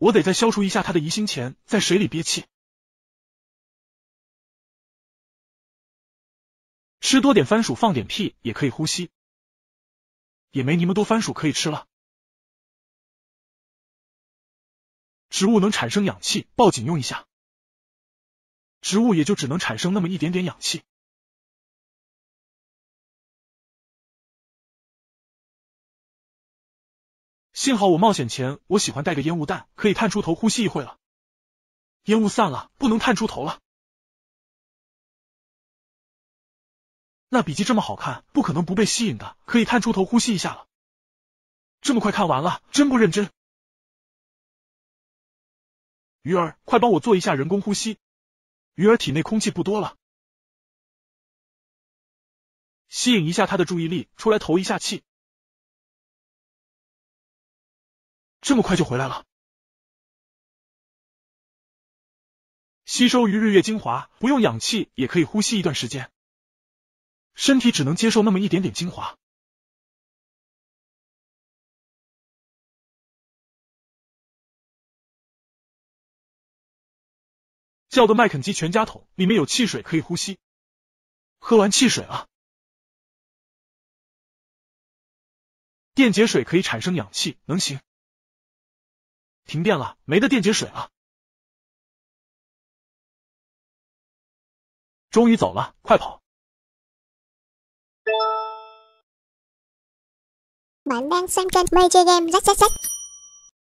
我得在消除一下他的疑心前，在水里憋气。吃多点番薯，放点屁也可以呼吸。也没你们多番薯可以吃了。植物能产生氧气，报警用一下。植物也就只能产生那么一点点氧气。幸好我冒险前，我喜欢带个烟雾弹，可以探出头呼吸一会了。烟雾散了，不能探出头了。那笔记这么好看，不可能不被吸引的，可以探出头呼吸一下了。这么快看完了，真不认真。鱼儿，快帮我做一下人工呼吸，鱼儿体内空气不多了。吸引一下他的注意力，出来投一下气。这么快就回来了？吸收于日月精华，不用氧气也可以呼吸一段时间。身体只能接受那么一点点精华。叫的麦肯基全家桶，里面有汽水可以呼吸。喝完汽水了。电解水可以产生氧气，能行？停电了，没得电解水了。终于走了，快跑！m a Game，